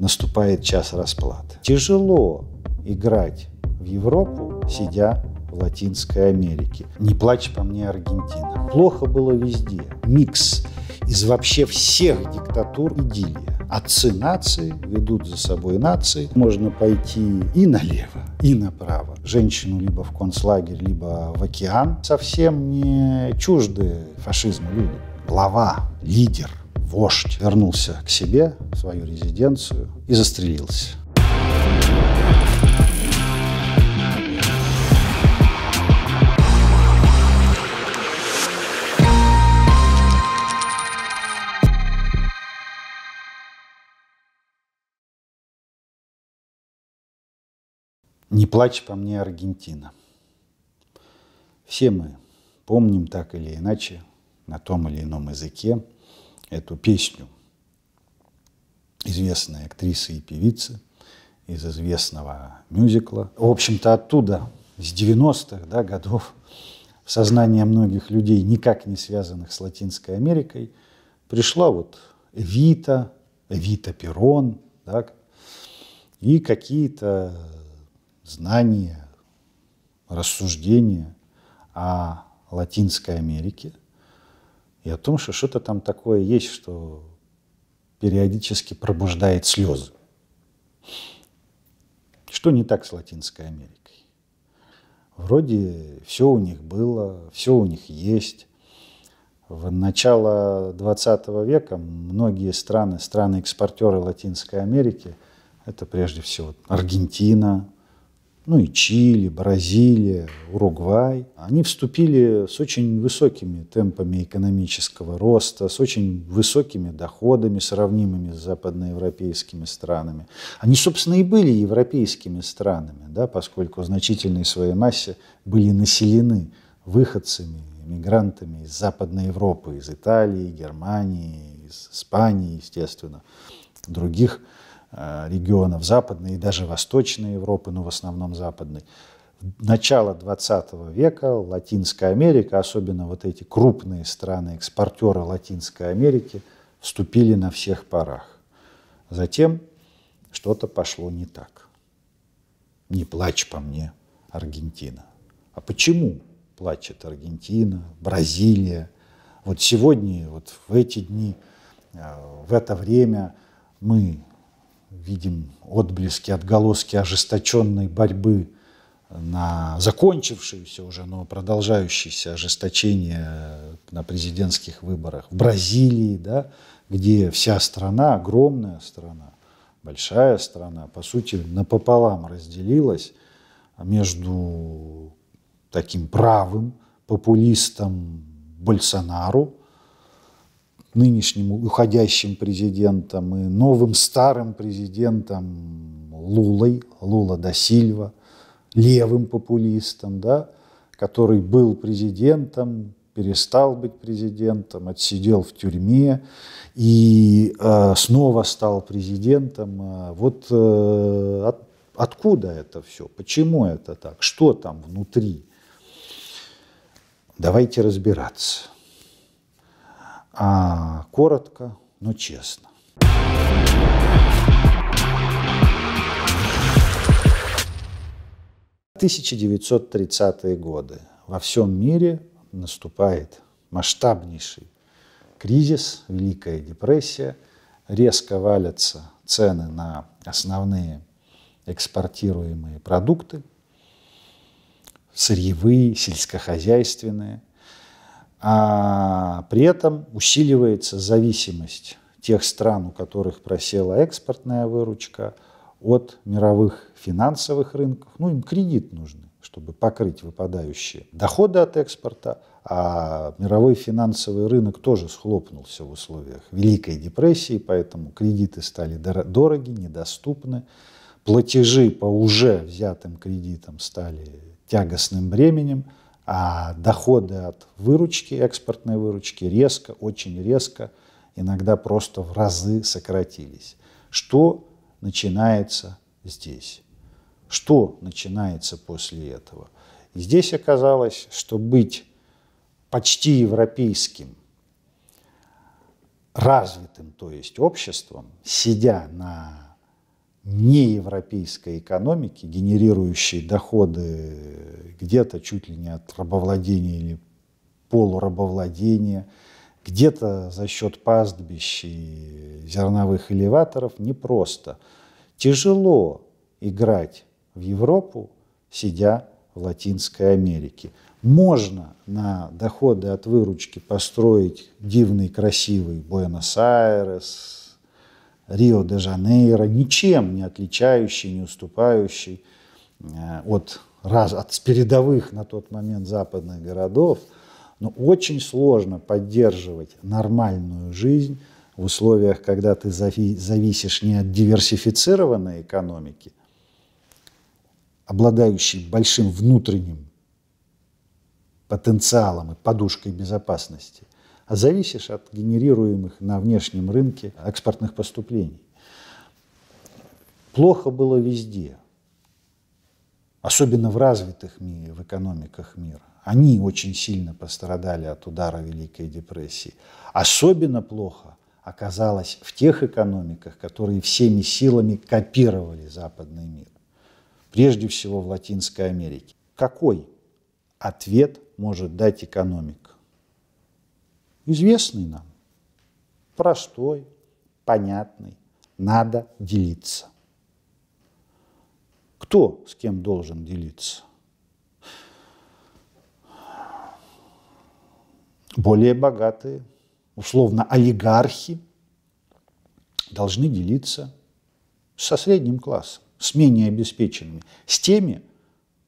наступает час расплаты. Тяжело играть в Европу, сидя в Латинской Америке. Не плачь по мне, Аргентина. Плохо было везде. Микс из вообще всех диктатур идиллия. Отцы а нации ведут за собой нации. Можно пойти и налево, и направо. Женщину либо в концлагерь, либо в океан. Совсем не чужды фашизму люди. Глава, лидер, вождь вернулся к себе, в свою резиденцию и застрелился. Не плачь по мне, Аргентина. Все мы помним так или иначе на том или ином языке эту песню известной актрисы и певицы из известного мюзикла. В общем-то, оттуда, с 90-х да, годов, в сознание многих людей, никак не связанных с Латинской Америкой, пришла вот Эвита, Эвита Перрон, да, и какие-то знания, рассуждения о Латинской Америке, и о том, что что-то там такое есть, что периодически пробуждает слезы. Что не так с Латинской Америкой? Вроде все у них было, все у них есть. В начало 20 века многие страны, страны-экспортеры Латинской Америки, это прежде всего Аргентина, ну и Чили, Бразилия, Уругвай, они вступили с очень высокими темпами экономического роста, с очень высокими доходами, сравнимыми с западноевропейскими странами. Они, собственно, и были европейскими странами, да, поскольку в значительной своей массе были населены выходцами, мигрантами из Западной Европы, из Италии, Германии, из Испании, естественно, других стран Э, регионов Западной и даже Восточной Европы, но ну, в основном Западной. Начало 20 века Латинская Америка, особенно вот эти крупные страны, экспортеры Латинской Америки, вступили на всех парах. Затем что-то пошло не так. Не плачь по мне, Аргентина. А почему плачет Аргентина, Бразилия? Вот сегодня, вот в эти дни, э, в это время мы видим отблески, отголоски ожесточенной борьбы на закончившееся уже, но продолжающееся ожесточение на президентских выборах в Бразилии, да, где вся страна, огромная страна, большая страна, по сути, напополам разделилась между таким правым популистом Больсонару, нынешним уходящим президентом и новым старым президентом Лулой, Лула да Сильва, левым популистом, да, который был президентом, перестал быть президентом, отсидел в тюрьме и э, снова стал президентом. Э, вот э, от, откуда это все? Почему это так? Что там внутри? Давайте разбираться а коротко, но честно. «1930-е годы. Во всем мире наступает масштабнейший кризис, Великая депрессия, резко валятся цены на основные экспортируемые продукты, сырьевые, сельскохозяйственные – а при этом усиливается зависимость тех стран, у которых просела экспортная выручка, от мировых финансовых рынков. Ну, им кредит нужны, чтобы покрыть выпадающие доходы от экспорта, а мировой финансовый рынок тоже схлопнулся в условиях Великой депрессии, поэтому кредиты стали дороги, недоступны, платежи по уже взятым кредитам стали тягостным бременем – а доходы от выручки, экспортной выручки резко, очень резко, иногда просто в разы сократились. Что начинается здесь? Что начинается после этого? И здесь оказалось, что быть почти европейским, развитым, то есть обществом, сидя на неевропейской экономики, генерирующей доходы где-то чуть ли не от рабовладения или полурабовладения, где-то за счет пастбищ и зерновых элеваторов, непросто. Тяжело играть в Европу, сидя в Латинской Америке. Можно на доходы от выручки построить дивный, красивый Буэнос-Айрес, Рио-де-Жанейро, ничем не отличающий, не уступающий э, от, от передовых на тот момент западных городов. Но очень сложно поддерживать нормальную жизнь в условиях, когда ты зависишь не от диверсифицированной экономики, обладающей большим внутренним потенциалом и подушкой безопасности, а зависишь от генерируемых на внешнем рынке экспортных поступлений. Плохо было везде, особенно в развитых в экономиках мира. Они очень сильно пострадали от удара Великой депрессии. Особенно плохо оказалось в тех экономиках, которые всеми силами копировали западный мир. Прежде всего в Латинской Америке. Какой ответ может дать экономика? известный нам, простой, понятный. Надо делиться. Кто с кем должен делиться? Более богатые, условно олигархи, должны делиться со средним классом, с менее обеспеченными, с теми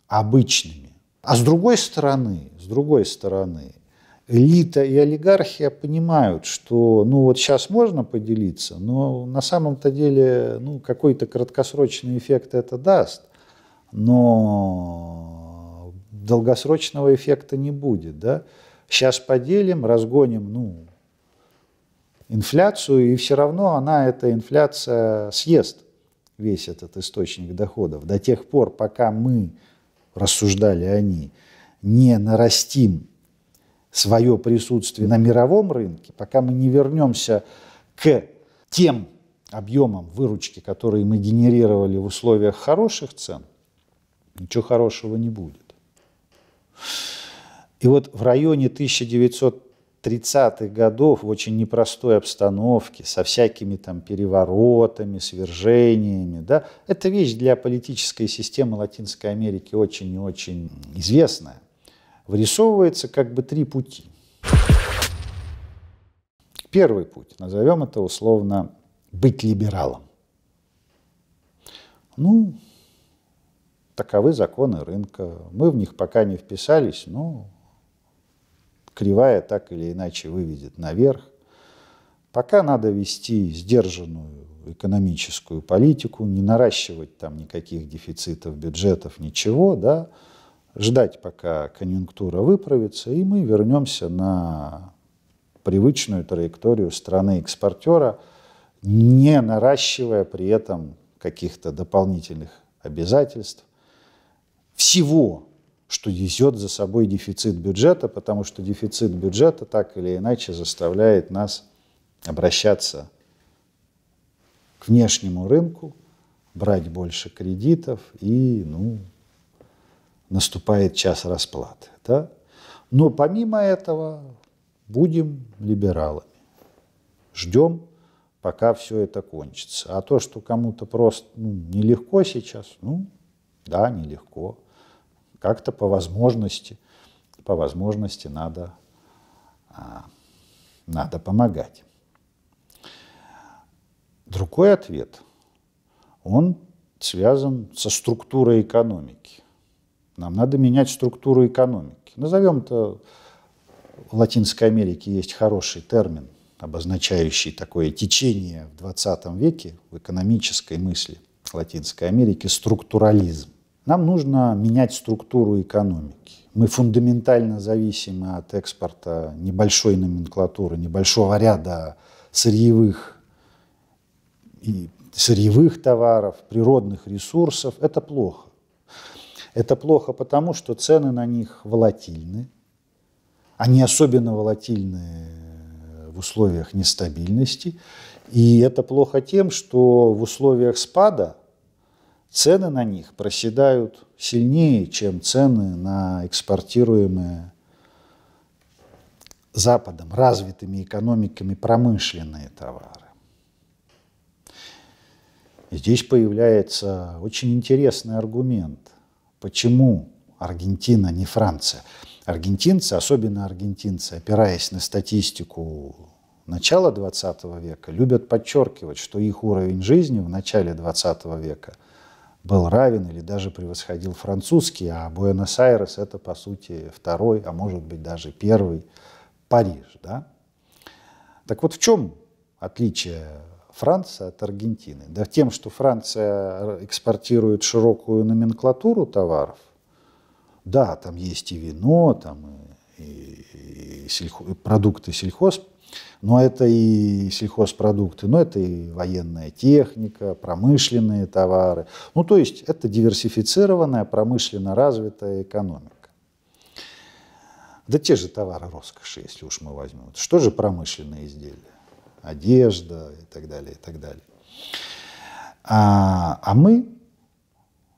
обычными. А с другой стороны, с другой стороны, элита и олигархия понимают, что ну вот сейчас можно поделиться, но на самом-то деле ну, какой-то краткосрочный эффект это даст, но долгосрочного эффекта не будет. Да? Сейчас поделим, разгоним ну, инфляцию, и все равно она, эта инфляция, съест весь этот источник доходов до тех пор, пока мы, рассуждали они, не нарастим свое присутствие на мировом рынке, пока мы не вернемся к тем объемам выручки, которые мы генерировали в условиях хороших цен, ничего хорошего не будет. И вот в районе 1930-х годов в очень непростой обстановке, со всякими там переворотами, свержениями, да, это вещь для политической системы Латинской Америки очень и очень известная вырисовывается как бы три пути. Первый путь, назовем это условно быть либералом. Ну, таковы законы рынка. Мы в них пока не вписались, но кривая так или иначе выведет наверх. Пока надо вести сдержанную экономическую политику, не наращивать там никаких дефицитов бюджетов, ничего, да, ждать, пока конъюнктура выправится, и мы вернемся на привычную траекторию страны-экспортера, не наращивая при этом каких-то дополнительных обязательств. Всего, что везет за собой дефицит бюджета, потому что дефицит бюджета так или иначе заставляет нас обращаться к внешнему рынку, брать больше кредитов и, ну, наступает час расплаты. Да? Но помимо этого будем либералами. Ждем, пока все это кончится. А то, что кому-то просто ну, нелегко сейчас, ну да, нелегко. Как-то по возможности, по возможности надо, а, надо помогать. Другой ответ, он связан со структурой экономики. Нам надо менять структуру экономики. Назовем это в Латинской Америке есть хороший термин, обозначающий такое течение в 20 веке в экономической мысли Латинской Америки – структурализм. Нам нужно менять структуру экономики. Мы фундаментально зависимы от экспорта небольшой номенклатуры, небольшого ряда сырьевых и сырьевых товаров, природных ресурсов. Это плохо. Это плохо потому, что цены на них волатильны. Они особенно волатильны э, в условиях нестабильности. И это плохо тем, что в условиях спада цены на них проседают сильнее, чем цены на экспортируемые Западом, развитыми экономиками промышленные товары. И здесь появляется очень интересный аргумент – Почему Аргентина не Франция? Аргентинцы, особенно аргентинцы, опираясь на статистику начала 20 века, любят подчеркивать, что их уровень жизни в начале 20 века был равен или даже превосходил французский, а Буэнос-Айрес это, по сути, второй, а может быть, даже первый Париж. Да? Так вот, в чем отличие Франция от Аргентины. Да тем, что Франция экспортирует широкую номенклатуру товаров, да, там есть и вино, там и, и, и сельхо, и продукты сельхоз, но это и сельхозпродукты, но это и военная техника, промышленные товары. Ну, то есть это диверсифицированная, промышленно развитая экономика. Да те же товары роскоши, если уж мы возьмем. что же промышленные изделия? одежда и так далее, и так далее. А, а мы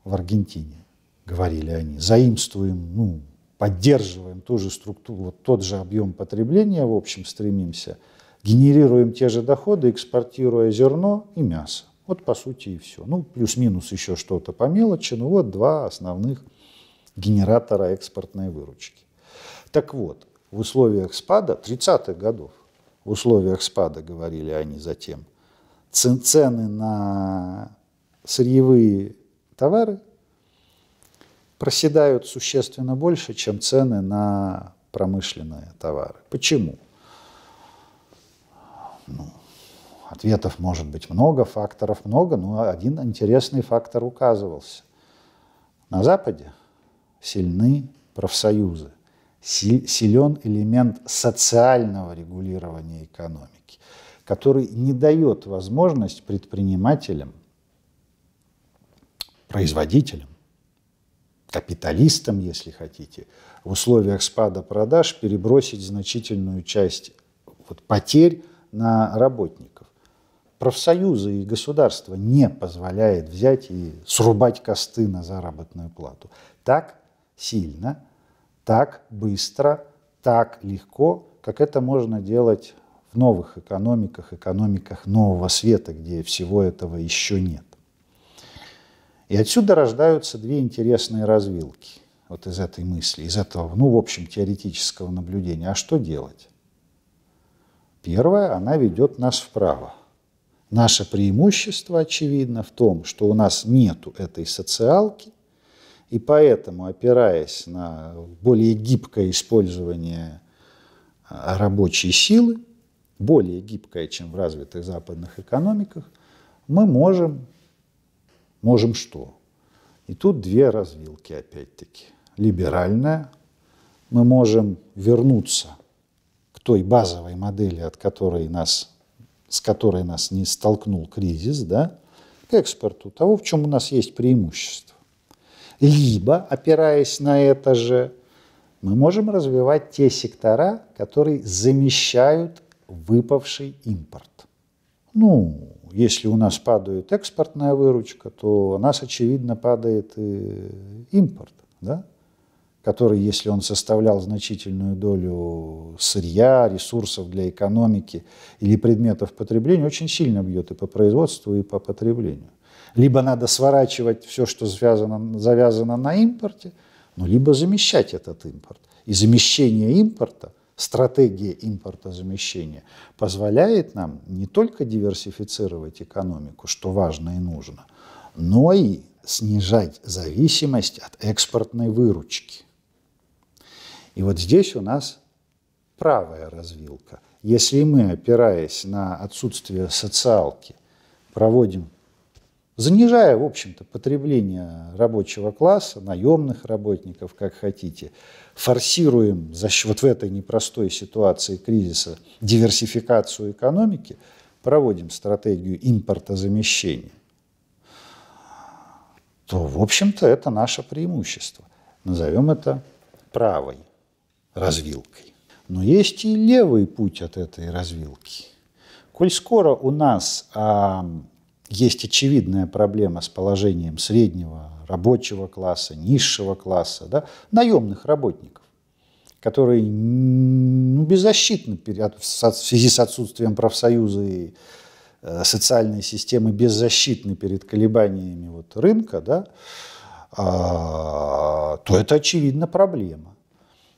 в Аргентине, говорили они, заимствуем, ну, поддерживаем ту же структуру, вот тот же объем потребления, в общем, стремимся, генерируем те же доходы, экспортируя зерно и мясо. Вот по сути и все. Ну, плюс-минус еще что-то по мелочи, ну вот два основных генератора экспортной выручки. Так вот, в условиях спада 30-х годов условиях спада, говорили они затем. Цены на сырьевые товары проседают существенно больше, чем цены на промышленные товары. Почему? Ну, ответов может быть много, факторов много, но один интересный фактор указывался. На Западе сильны профсоюзы – силен элемент социального регулирования экономики, который не дает возможность предпринимателям, производителям, капиталистам, если хотите, в условиях спада продаж перебросить значительную часть вот, потерь на работников. Профсоюзы и государство не позволяют взять и срубать косты на заработную плату. Так сильно – так быстро, так легко, как это можно делать в новых экономиках, экономиках нового света, где всего этого еще нет. И отсюда рождаются две интересные развилки вот из этой мысли, из этого, ну, в общем, теоретического наблюдения. А что делать? Первое, она ведет нас вправо. Наше преимущество, очевидно, в том, что у нас нет этой социалки, и поэтому, опираясь на более гибкое использование а, рабочей силы, более гибкое, чем в развитых западных экономиках, мы можем, можем что? И тут две развилки опять-таки. Либеральная, мы можем вернуться к той базовой модели, от которой нас, с которой нас не столкнул кризис, да, к экспорту, того, в чем у нас есть преимущество либо, опираясь на это же, мы можем развивать те сектора, которые замещают выпавший импорт. Ну, если у нас падает экспортная выручка, то у нас, очевидно, падает и импорт, да? который, если он составлял значительную долю сырья, ресурсов для экономики или предметов потребления, очень сильно бьет и по производству, и по потреблению либо надо сворачивать все, что связано, завязано на импорте, ну, либо замещать этот импорт. И замещение импорта, стратегия импортозамещения позволяет нам не только диверсифицировать экономику, что важно и нужно, но и снижать зависимость от экспортной выручки. И вот здесь у нас правая развилка. Если мы, опираясь на отсутствие социалки, проводим занижая, в общем-то, потребление рабочего класса, наемных работников, как хотите, форсируем за счет, вот в этой непростой ситуации кризиса диверсификацию экономики, проводим стратегию импортозамещения, то, в общем-то, это наше преимущество. Назовем это правой развилкой. Но есть и левый путь от этой развилки. Коль скоро у нас есть очевидная проблема с положением среднего рабочего класса, низшего класса, да, наемных работников, которые ну, беззащитны в связи с отсутствием профсоюза и э, социальной системы беззащитны перед колебаниями вот рынка, да, а, то это очевидно проблема.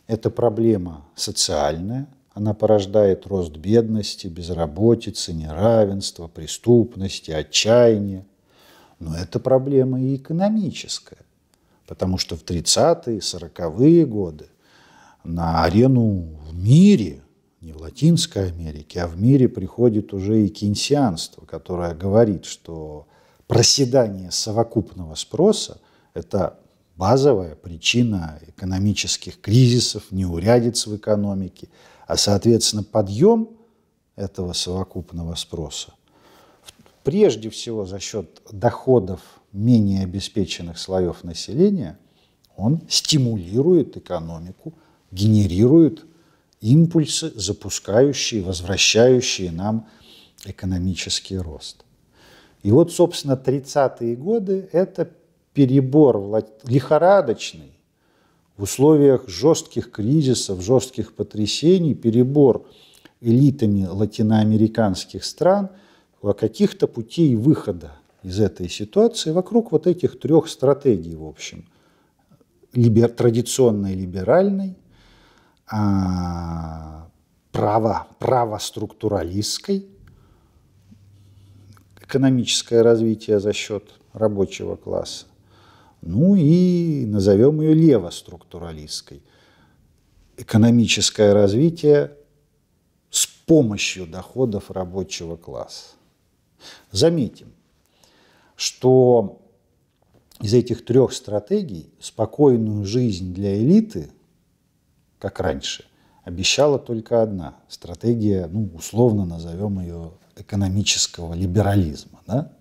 Это проблема социальная, она порождает рост бедности, безработицы, неравенства, преступности, отчаяния. Но это проблема и экономическая, потому что в 30-е, 40-е годы на арену в мире, не в Латинской Америке, а в мире приходит уже и кинсианство, которое говорит, что проседание совокупного спроса – это базовая причина экономических кризисов, неурядиц в экономике – а, соответственно, подъем этого совокупного спроса прежде всего за счет доходов менее обеспеченных слоев населения, он стимулирует экономику, генерирует импульсы, запускающие, возвращающие нам экономический рост. И вот, собственно, 30-е годы – это перебор, лихорадочный, в условиях жестких кризисов, жестких потрясений, перебор элитами латиноамериканских стран а каких-то путей выхода из этой ситуации вокруг вот этих трех стратегий, в общем. Либер, традиционной либеральной, а, право, правоструктуралистской, экономическое развитие за счет рабочего класса, ну и назовем ее левоструктуралистской. Экономическое развитие с помощью доходов рабочего класса. Заметим, что из этих трех стратегий спокойную жизнь для элиты, как раньше, обещала только одна стратегия, ну, условно назовем ее экономического либерализма. Да?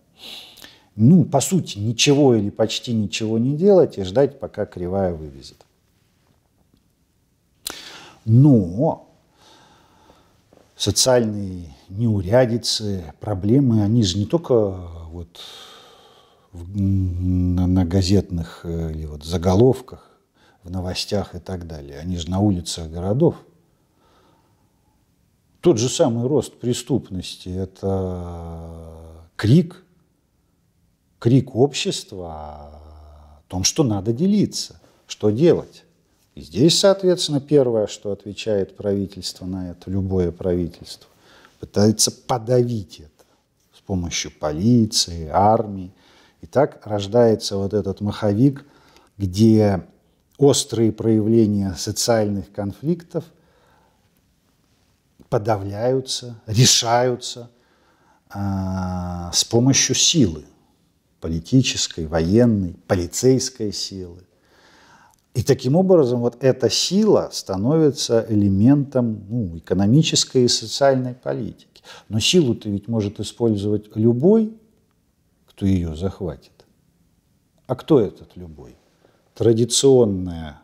ну, по сути, ничего или почти ничего не делать и ждать, пока кривая вывезет. Но социальные неурядицы, проблемы, они же не только вот в, на, на газетных э, или вот заголовках, в новостях и так далее. Они же на улицах городов. Тот же самый рост преступности – это крик – крик общества о том, что надо делиться, что делать. И здесь, соответственно, первое, что отвечает правительство на это, любое правительство, пытается подавить это с помощью полиции, армии. И так рождается вот этот маховик, где острые проявления социальных конфликтов подавляются, решаются э, с помощью силы политической, военной, полицейской силы. И таким образом вот эта сила становится элементом ну, экономической и социальной политики. Но силу-то ведь может использовать любой, кто ее захватит. А кто этот любой? Традиционная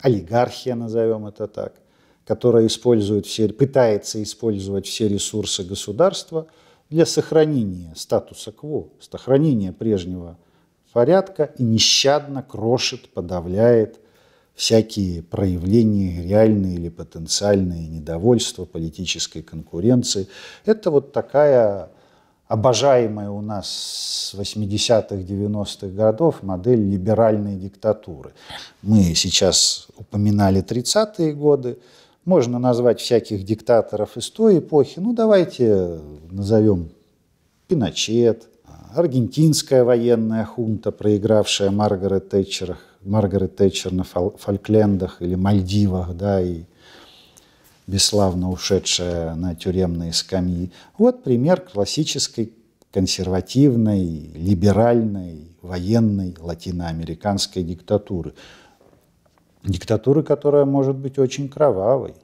олигархия, назовем это так, которая использует все, пытается использовать все ресурсы государства – для сохранения статуса кво, сохранения прежнего порядка и нещадно крошит, подавляет всякие проявления реальные или потенциальные недовольства, политической конкуренции. Это вот такая обожаемая у нас с 80-х, 90-х годов модель либеральной диктатуры. Мы сейчас упоминали 30-е годы, можно назвать всяких диктаторов из той эпохи. Ну, давайте назовем Пиночет, аргентинская военная хунта, проигравшая Маргарет Тэтчер, Маргарет Тэтчер на Фольклендах или Мальдивах, да, и бесславно ушедшая на тюремные скамьи. Вот пример классической консервативной, либеральной, военной латиноамериканской диктатуры – Диктатуры, которая может быть очень кровавой.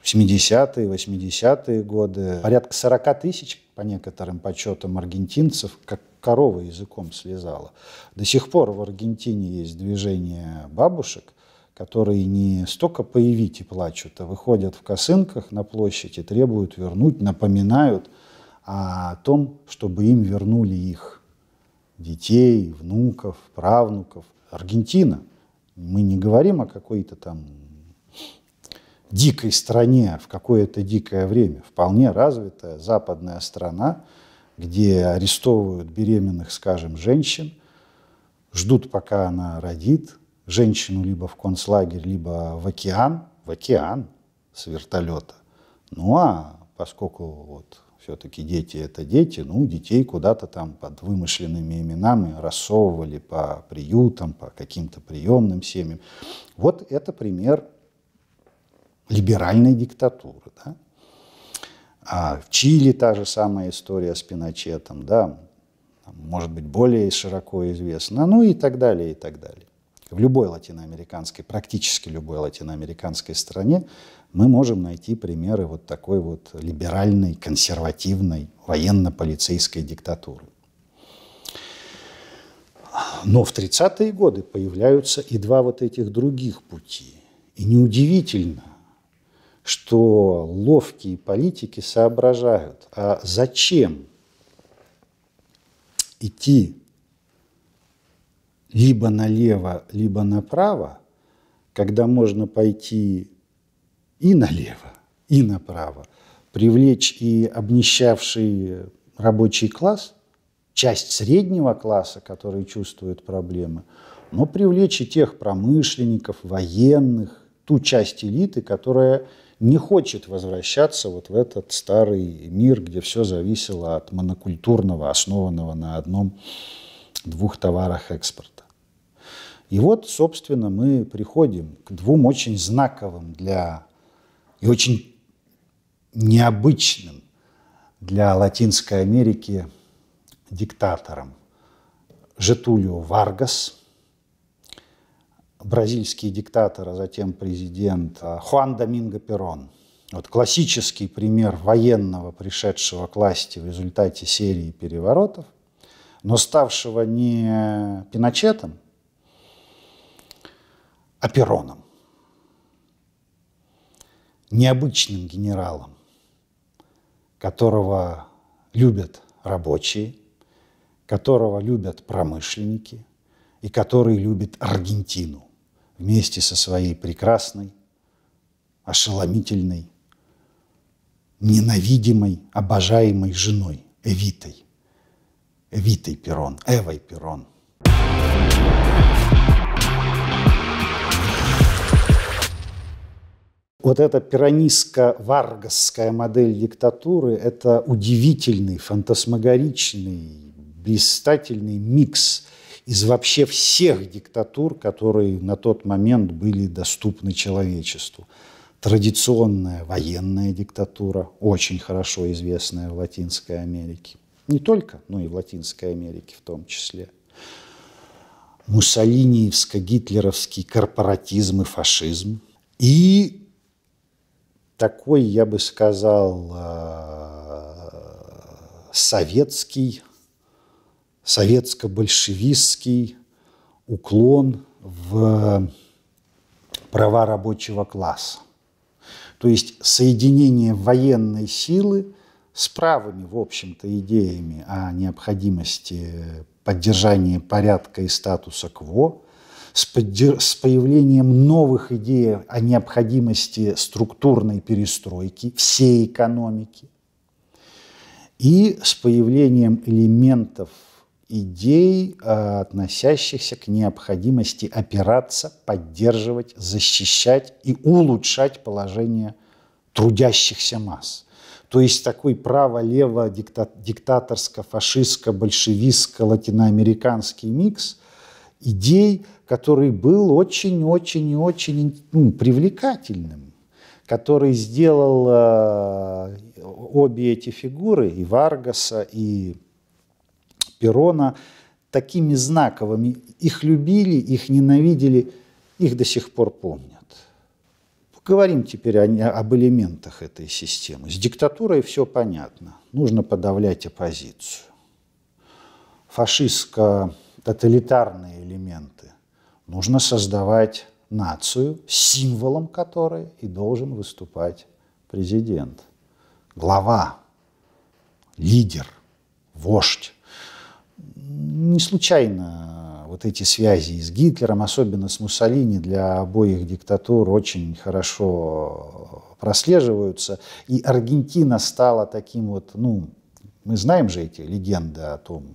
В 70-е, 80-е годы порядка 40 тысяч, по некоторым подсчетам, аргентинцев, как корова языком связала. До сих пор в Аргентине есть движение бабушек, которые не столько появить и плачут, а выходят в косынках на площади, требуют вернуть, напоминают о том, чтобы им вернули их детей, внуков, правнуков. Аргентина. Мы не говорим о какой-то там дикой стране в какое-то дикое время. Вполне развитая западная страна, где арестовывают беременных, скажем, женщин, ждут, пока она родит, женщину либо в концлагерь, либо в океан, в океан с вертолета. Ну а поскольку вот все-таки дети — это дети. Ну, детей куда-то там под вымышленными именами рассовывали по приютам, по каким-то приемным семьям. Вот это пример либеральной диктатуры. Да? А в Чили та же самая история с Пиночетом, да, может быть, более широко известна, ну и так далее, и так далее. В любой латиноамериканской, практически любой латиноамериканской стране мы можем найти примеры вот такой вот либеральной, консервативной военно-полицейской диктатуры. Но в 30-е годы появляются и два вот этих других пути. И неудивительно, что ловкие политики соображают, а зачем идти либо налево, либо направо, когда можно пойти и налево, и направо. Привлечь и обнищавший рабочий класс, часть среднего класса, который чувствует проблемы, но привлечь и тех промышленников, военных, ту часть элиты, которая не хочет возвращаться вот в этот старый мир, где все зависело от монокультурного, основанного на одном-двух товарах экспорта. И вот, собственно, мы приходим к двум очень знаковым для и очень необычным для Латинской Америки диктатором. Жетулио Варгас, бразильский диктатор, а затем президент а, Хуан Доминго Перрон. Вот классический пример военного, пришедшего к власти в результате серии переворотов, но ставшего не Пиночетом, а Пероном необычным генералом, которого любят рабочие, которого любят промышленники и который любит Аргентину вместе со своей прекрасной, ошеломительной, ненавидимой, обожаемой женой Эвитой. Эвитой Перрон, Эвой Перрон – Вот эта пиранистско-варгасская модель диктатуры – это удивительный, фантасмагоричный, блистательный микс из вообще всех диктатур, которые на тот момент были доступны человечеству. Традиционная военная диктатура, очень хорошо известная в Латинской Америке. Не только, но и в Латинской Америке в том числе. Муссолиниевско-гитлеровский корпоратизм и фашизм. И такой, я бы сказал, э, советский, советско-большевистский уклон в права рабочего класса. То есть соединение военной силы с правыми, в общем-то, идеями о необходимости поддержания порядка и статуса КВО, с, поддерж... с появлением новых идей о необходимости структурной перестройки всей экономики и с появлением элементов идей, а, относящихся к необходимости опираться, поддерживать, защищать и улучшать положение трудящихся масс. То есть такой право-лево диктаторско-фашистско-большевистско-латиноамериканский микс идей, который был очень-очень-очень ну, привлекательным, который сделал э, обе эти фигуры, и Варгаса, и Перона, такими знаковыми. Их любили, их ненавидели, их до сих пор помнят. Поговорим теперь о, об элементах этой системы. С диктатурой все понятно. Нужно подавлять оппозицию. Фашистская тоталитарные элементы. Нужно создавать нацию, символом которой и должен выступать президент, глава, лидер, вождь. Не случайно вот эти связи с Гитлером, особенно с Муссолини, для обоих диктатур очень хорошо прослеживаются. И Аргентина стала таким вот, ну, мы знаем же эти легенды о том,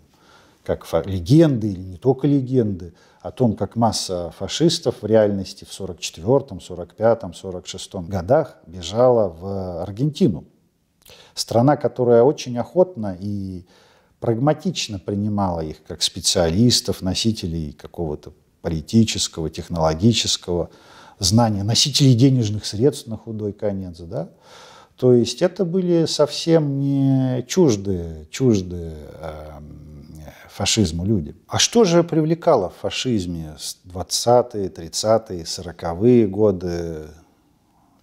как легенды или не только легенды, о том, как масса фашистов в реальности в 44, 45, 46 годах бежала в Аргентину. Страна, которая очень охотно и прагматично принимала их как специалистов, носителей какого-то политического, технологического знания, носителей денежных средств на худой конец, да, то есть это были совсем не чуждые, чуждые э, фашизму люди. А что же привлекало в фашизме с 20-е, 30-е, 40-е годы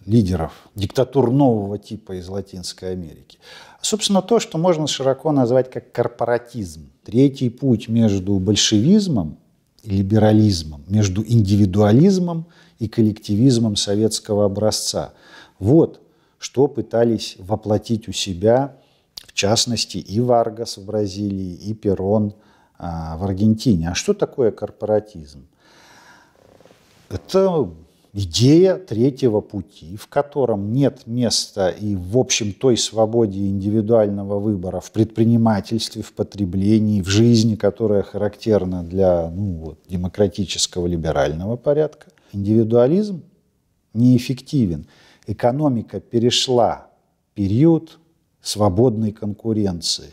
лидеров диктатур нового типа из Латинской Америки? Собственно, то, что можно широко назвать как корпоратизм. Третий путь между большевизмом и либерализмом, между индивидуализмом и коллективизмом советского образца. Вот что пытались воплотить у себя, в частности, и Варгас в Бразилии, и Перрон – а, в Аргентине. А что такое корпоратизм? Это идея третьего пути, в котором нет места и, в общем, той свободе индивидуального выбора в предпринимательстве, в потреблении, в жизни, которая характерна для ну, вот, демократического либерального порядка. Индивидуализм неэффективен. Экономика перешла период свободной конкуренции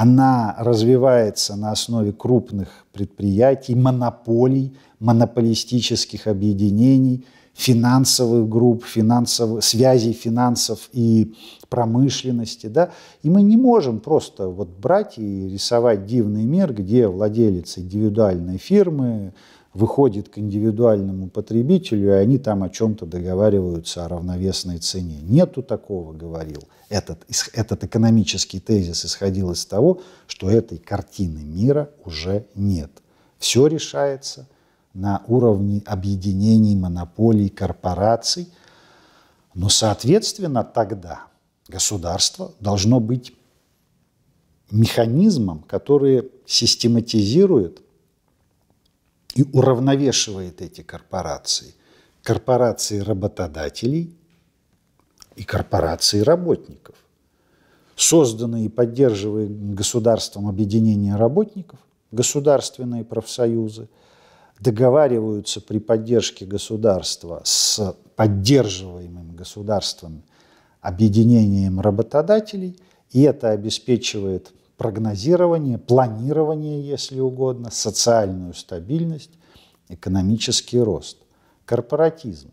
она развивается на основе крупных предприятий, монополий, монополистических объединений, финансовых групп, финансовых связей финансов и промышленности. Да? И мы не можем просто вот брать и рисовать дивный мир, где владелец индивидуальной фирмы, выходит к индивидуальному потребителю, и они там о чем-то договариваются о равновесной цене. Нету такого, говорил. Этот, этот экономический тезис исходил из того, что этой картины мира уже нет. Все решается на уровне объединений, монополий, корпораций. Но, соответственно, тогда государство должно быть механизмом, который систематизирует и уравновешивает эти корпорации. Корпорации работодателей и корпорации работников. Созданные и поддерживаемые государством объединения работников, государственные профсоюзы, договариваются при поддержке государства с поддерживаемым государством объединением работодателей, и это обеспечивает прогнозирование, планирование, если угодно, социальную стабильность, экономический рост, корпоратизм.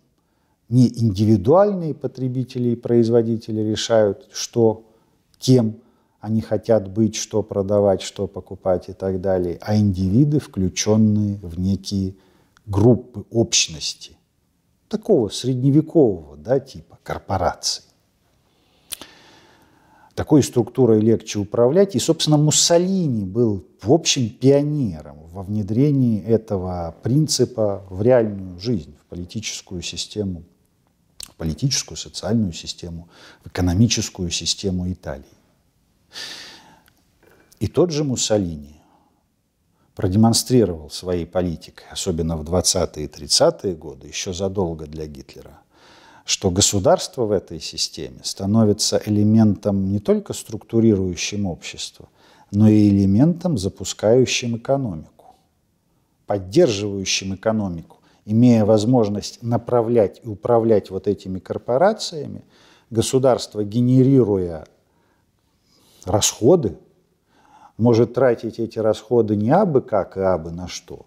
Не индивидуальные потребители и производители решают, что, кем они хотят быть, что продавать, что покупать и так далее, а индивиды, включенные в некие группы общности такого средневекового да, типа корпораций. Такой структурой легче управлять. И, собственно, Муссолини был, в общем, пионером во внедрении этого принципа в реальную жизнь, в политическую систему, в политическую, социальную систему, в экономическую систему Италии. И тот же Муссолини продемонстрировал своей политикой, особенно в 20-е и 30-е годы, еще задолго для Гитлера, что государство в этой системе становится элементом не только структурирующим общество, но и элементом, запускающим экономику, поддерживающим экономику, имея возможность направлять и управлять вот этими корпорациями, государство, генерируя расходы, может тратить эти расходы не абы как и абы на что,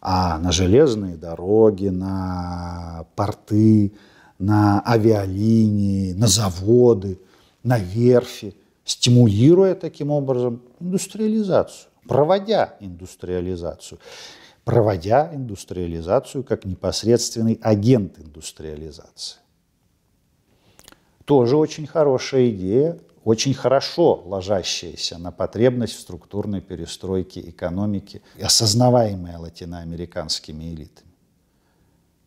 а на железные дороги, на порты, на авиалинии, на заводы, на верфи, стимулируя таким образом индустриализацию, проводя индустриализацию, проводя индустриализацию как непосредственный агент индустриализации. Тоже очень хорошая идея, очень хорошо ложащаяся на потребность в структурной перестройке экономики, осознаваемая латиноамериканскими элитами.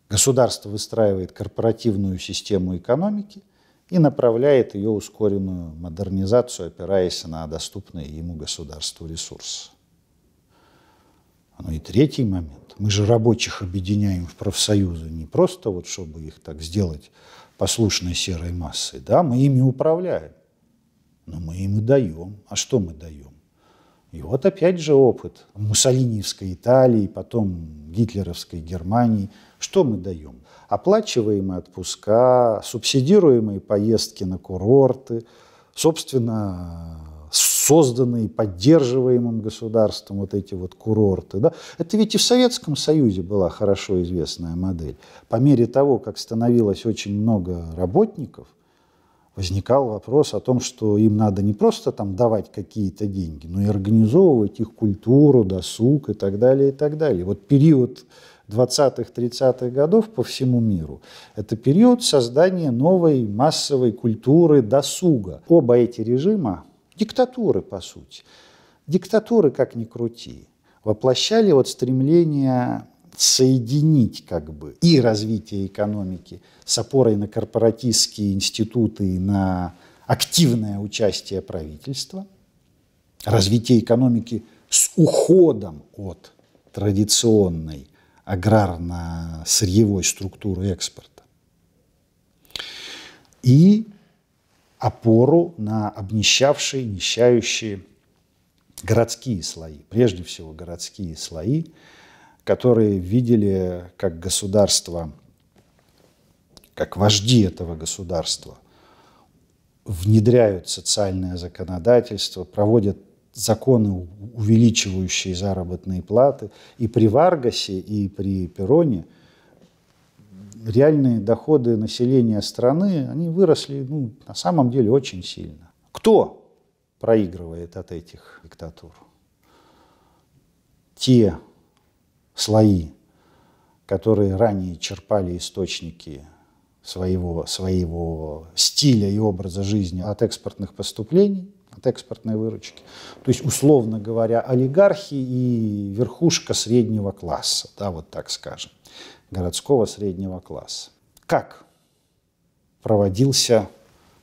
Государство выстраивает корпоративную систему экономики и направляет ее ускоренную модернизацию, опираясь на доступные ему государству ресурсы. Ну и третий момент. Мы же рабочих объединяем в профсоюзы не просто вот, чтобы их так сделать послушной серой массой. Да, мы ими управляем, но мы им и даем. А что мы даем? И вот опять же опыт Муссолиниевской Италии, потом гитлеровской Германии – что мы даем? Оплачиваемые отпуска, субсидируемые поездки на курорты, собственно, созданные поддерживаемым государством вот эти вот курорты. Да? Это ведь и в Советском Союзе была хорошо известная модель. По мере того, как становилось очень много работников, возникал вопрос о том, что им надо не просто там давать какие-то деньги, но и организовывать их культуру, досуг и так далее, и так далее. Вот период 20-30-х годов по всему миру. Это период создания новой массовой культуры досуга. Оба эти режима – диктатуры, по сути. Диктатуры, как ни крути, воплощали вот стремление соединить как бы и развитие экономики с опорой на корпоратистские институты и на активное участие правительства, развитие экономики с уходом от традиционной аграрно-сырьевой структуры экспорта. И опору на обнищавшие, нищающие городские слои, прежде всего городские слои, которые видели, как государство, как вожди этого государства внедряют социальное законодательство, проводят законы, увеличивающие заработные платы. И при Варгасе, и при Пероне реальные доходы населения страны, они выросли ну, на самом деле очень сильно. Кто проигрывает от этих диктатур? Те слои, которые ранее черпали источники своего, своего стиля и образа жизни от экспортных поступлений, от экспортной выручки. То есть, условно говоря, олигархи и верхушка среднего класса, да, вот так скажем, городского среднего класса. Как проводился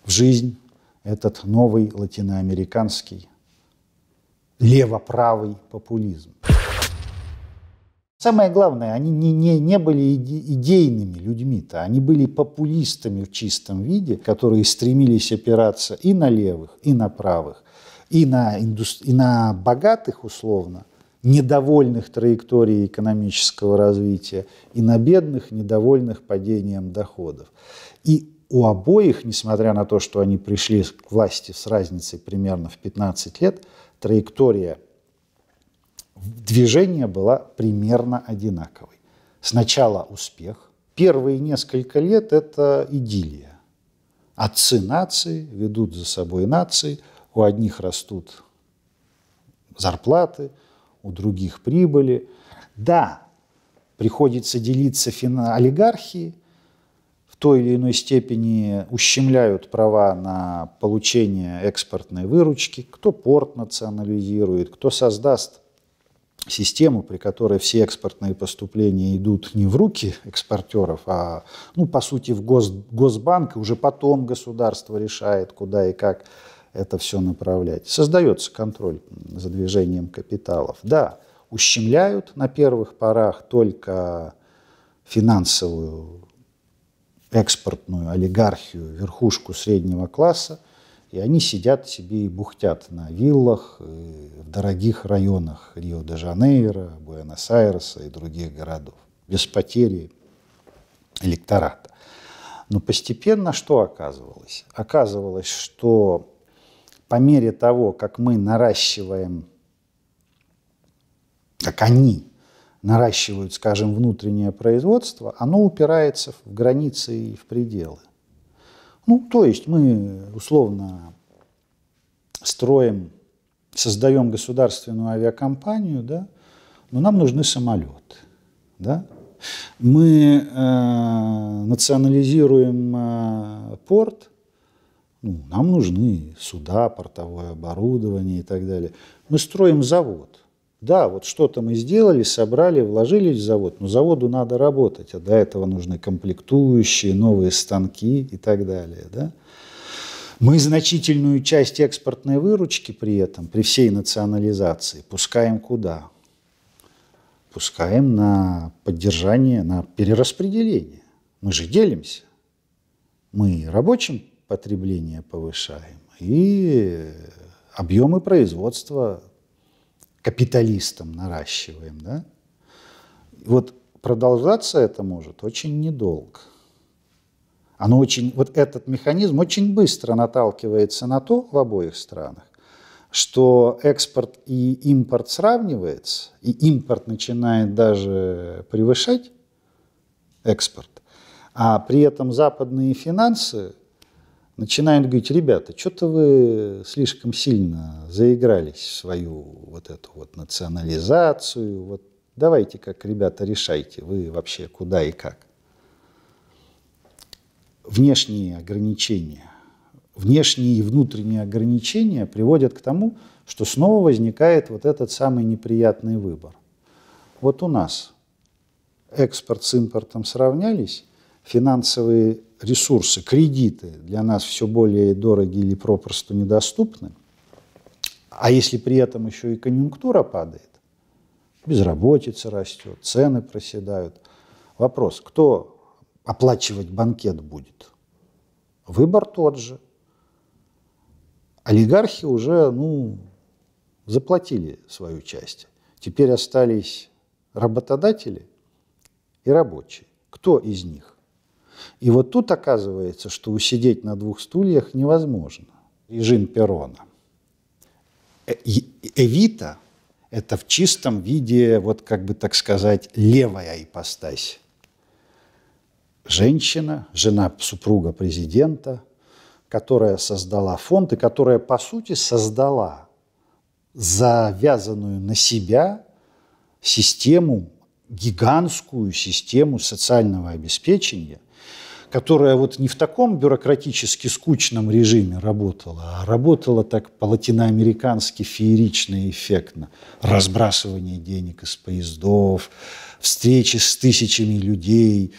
в жизнь этот новый латиноамериканский левоправый популизм? Самое главное, они не, не, не были идейными людьми-то, они были популистами в чистом виде, которые стремились опираться и на левых, и на правых, и на, индустри... и на богатых условно, недовольных траекторией экономического развития, и на бедных, недовольных падением доходов. И у обоих, несмотря на то, что они пришли к власти с разницей примерно в 15 лет, траектория – движение было примерно одинаковой. Сначала успех. Первые несколько лет – это идиллия. Отцы нации ведут за собой нации. У одних растут зарплаты, у других прибыли. Да, приходится делиться олигархии, в той или иной степени ущемляют права на получение экспортной выручки, кто порт национализирует, кто создаст систему, при которой все экспортные поступления идут не в руки экспортеров, а, ну, по сути, в гос, Госбанк, и уже потом государство решает, куда и как это все направлять. Создается контроль за движением капиталов. Да, ущемляют на первых порах только финансовую экспортную олигархию, верхушку среднего класса – и они сидят себе и бухтят на виллах э, в дорогих районах Рио-де-Жанейро, Буэнос-Айреса и других городов, без потери электората. Но постепенно что оказывалось? Оказывалось, что по мере того, как мы наращиваем, как они наращивают, скажем, внутреннее производство, оно упирается в границы и в пределы. Ну, то есть мы условно строим, создаем государственную авиакомпанию, да, но нам нужны самолеты, да. Мы э, национализируем э, порт, ну, нам нужны суда, портовое оборудование и так далее. Мы строим завод, да, вот что-то мы сделали, собрали, вложили в завод, но заводу надо работать, а до этого нужны комплектующие, новые станки и так далее. Да? Мы значительную часть экспортной выручки при этом, при всей национализации, пускаем куда? Пускаем на поддержание, на перераспределение. Мы же делимся. Мы рабочим потребление повышаем и объемы производства капиталистам наращиваем, да? Вот продолжаться это может очень недолго. Оно очень, вот этот механизм очень быстро наталкивается на то в обоих странах, что экспорт и импорт сравнивается, и импорт начинает даже превышать экспорт, а при этом западные финансы начинают говорить, ребята, что-то вы слишком сильно заигрались в свою вот эту вот национализацию, вот давайте как ребята решайте, вы вообще куда и как. Внешние ограничения, внешние и внутренние ограничения приводят к тому, что снова возникает вот этот самый неприятный выбор. Вот у нас экспорт с импортом сравнялись, финансовые ресурсы, кредиты для нас все более дороги или попросту недоступны, а если при этом еще и конъюнктура падает, безработица растет, цены проседают. Вопрос, кто оплачивать банкет будет? Выбор тот же. Олигархи уже ну, заплатили свою часть. Теперь остались работодатели и рабочие. Кто из них и вот тут оказывается, что усидеть на двух стульях невозможно. Режим Перона. Э, Эвита – это в чистом виде, вот как бы так сказать, левая ипостась. Женщина, жена супруга президента, которая создала фонд и которая, по сути, создала завязанную на себя систему, гигантскую систему социального обеспечения – которая вот не в таком бюрократически скучном режиме работала, а работала так по-латиноамерикански феерично и эффектно. Разбрасывание денег из поездов, встречи с тысячами людей,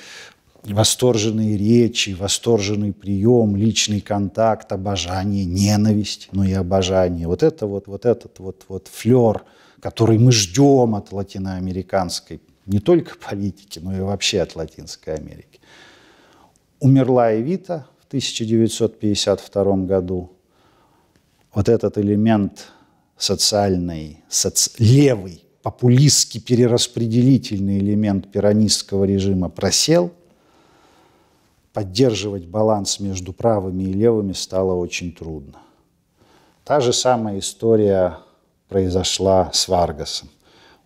восторженные речи, восторженный прием, личный контакт, обожание, ненависть, но ну и обожание. Вот это вот, вот этот вот, вот флер, который мы ждем от латиноамериканской не только политики, но и вообще от Латинской Америки. Умерла Эвита в 1952 году. Вот этот элемент социальный, соци... левый, популистский перераспределительный элемент пиранистского режима просел. Поддерживать баланс между правыми и левыми стало очень трудно. Та же самая история произошла с Варгасом.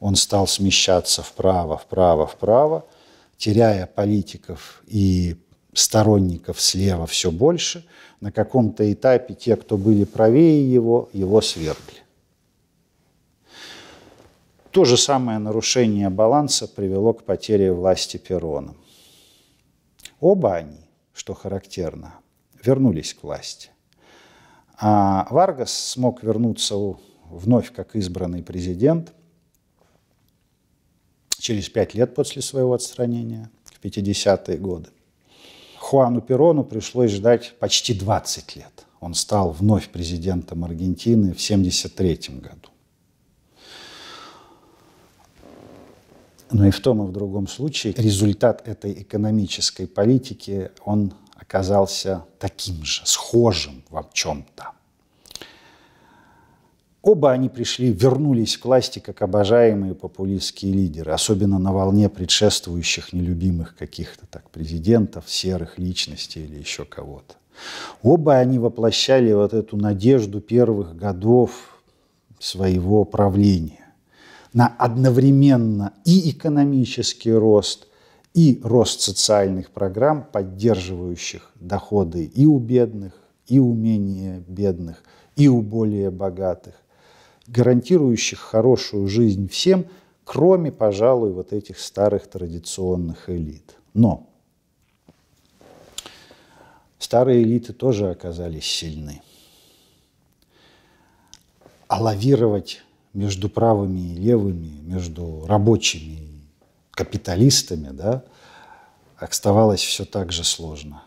Он стал смещаться вправо, вправо, вправо, теряя политиков и сторонников слева все больше. На каком-то этапе те, кто были правее его, его свергли. То же самое нарушение баланса привело к потере власти Перона. Оба они, что характерно, вернулись к власти. А Варгас смог вернуться вновь как избранный президент через пять лет после своего отстранения, в 50-е годы. Хуану Перону пришлось ждать почти 20 лет. Он стал вновь президентом Аргентины в 1973 году. Но ну и в том, и в другом случае результат этой экономической политики, он оказался таким же, схожим во чем-то. Оба они пришли, вернулись к власти как обожаемые популистские лидеры, особенно на волне предшествующих нелюбимых каких-то так президентов, серых личностей или еще кого-то. Оба они воплощали вот эту надежду первых годов своего правления на одновременно и экономический рост, и рост социальных программ, поддерживающих доходы и у бедных, и у менее бедных, и у более богатых гарантирующих хорошую жизнь всем, кроме, пожалуй, вот этих старых традиционных элит. Но старые элиты тоже оказались сильны. А лавировать между правыми и левыми, между рабочими и капиталистами, да, оставалось все так же сложно.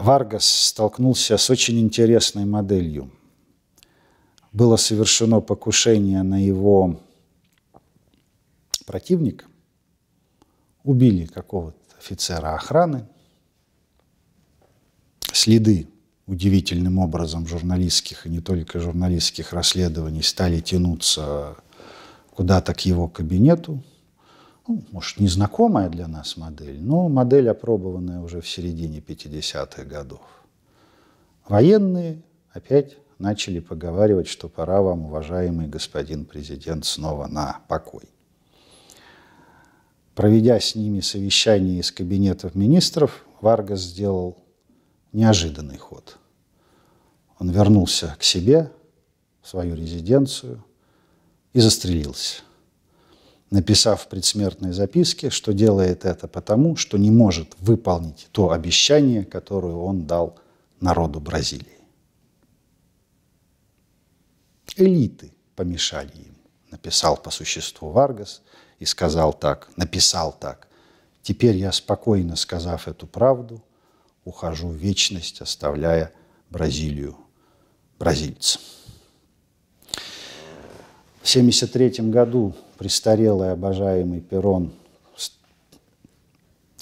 Варгас столкнулся с очень интересной моделью – было совершено покушение на его противника, убили какого-то офицера охраны, следы удивительным образом журналистских и не только журналистских расследований стали тянуться куда-то к его кабинету. Ну, может, незнакомая для нас модель, но модель, опробованная уже в середине 50-х годов. Военные опять начали поговаривать, что пора вам, уважаемый господин президент, снова на покой. Проведя с ними совещание из кабинетов министров, Варгас сделал неожиданный ход. Он вернулся к себе, в свою резиденцию, и застрелился, написав в предсмертной записке, что делает это потому, что не может выполнить то обещание, которое он дал народу Бразилии. Элиты помешали им, написал по существу Варгас и сказал так, написал так. Теперь я спокойно, сказав эту правду, ухожу в вечность, оставляя Бразилию бразильцам. В 1973 году престарелый обожаемый Перрон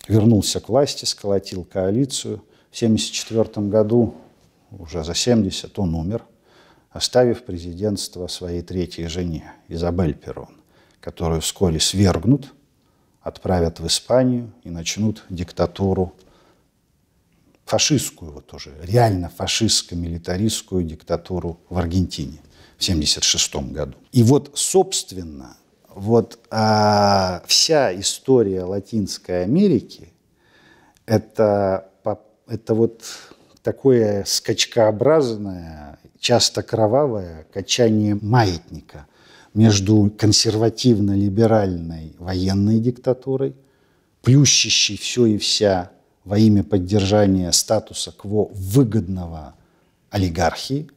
вернулся к власти, сколотил коалицию. В 1974 году, уже за 70, он умер – оставив президентство своей третьей жене Изабель Перрон, которую вскоре свергнут, отправят в Испанию и начнут диктатуру фашистскую, вот тоже реально фашистско-милитаристскую диктатуру в Аргентине в 1976 году. И вот, собственно, вот а, вся история Латинской Америки это, это вот такое скачкообразное часто кровавое качание маятника между консервативно-либеральной военной диктатурой, плющащей все и вся во имя поддержания статуса кво выгодного олигархии,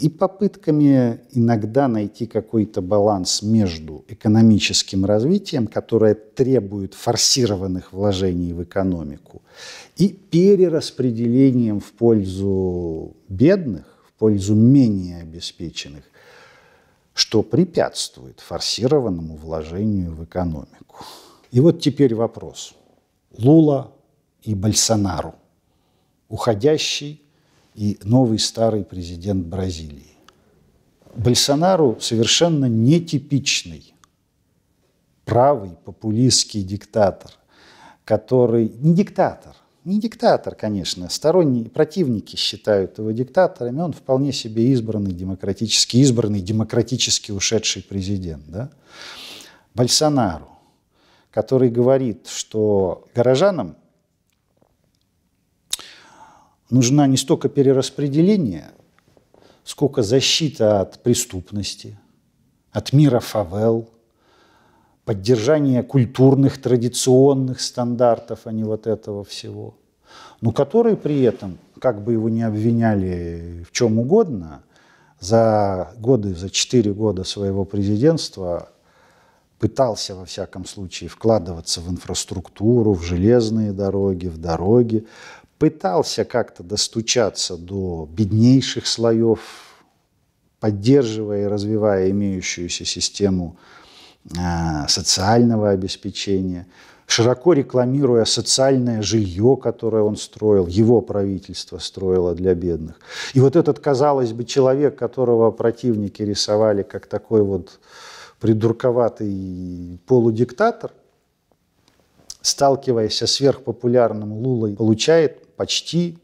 и попытками иногда найти какой-то баланс между экономическим развитием, которое требует форсированных вложений в экономику, и перераспределением в пользу бедных, в пользу менее обеспеченных, что препятствует форсированному вложению в экономику. И вот теперь вопрос. Лула и Бальсонару. Уходящий и новый старый президент Бразилии. Бальсонару совершенно нетипичный правый популистский диктатор, который не диктатор, не диктатор, конечно, сторонние противники считают его диктаторами, он вполне себе избранный, демократически избранный, демократически ушедший президент. Да? Бальсонару, который говорит, что горожанам нужна не столько перераспределение, сколько защита от преступности, от мира фавел, поддержание культурных, традиционных стандартов, а не вот этого всего, но который при этом, как бы его ни обвиняли в чем угодно, за годы, за четыре года своего президентства пытался, во всяком случае, вкладываться в инфраструктуру, в железные дороги, в дороги, пытался как-то достучаться до беднейших слоев, поддерживая и развивая имеющуюся систему а, социального обеспечения, широко рекламируя социальное жилье, которое он строил, его правительство строило для бедных. И вот этот, казалось бы, человек, которого противники рисовали как такой вот придурковатый полудиктатор, сталкиваясь со сверхпопулярным Лулой, получает почти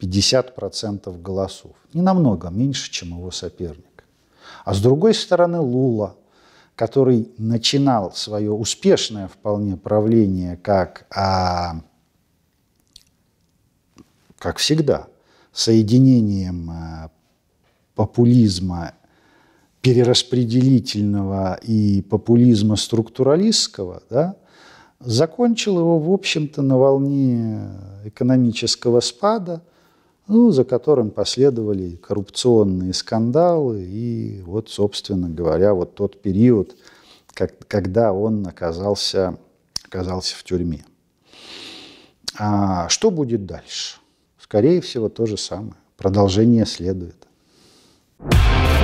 50% голосов. Не намного а меньше, чем его соперник. А с другой стороны Лула, который начинал свое успешное вполне правление как, а, как всегда, соединением а, популизма перераспределительного и популизма структуралистского, да, Закончил его, в общем-то, на волне экономического спада, ну, за которым последовали коррупционные скандалы и вот, собственно говоря, вот тот период, как, когда он оказался, оказался в тюрьме. А что будет дальше? Скорее всего, то же самое. Продолжение следует. thank you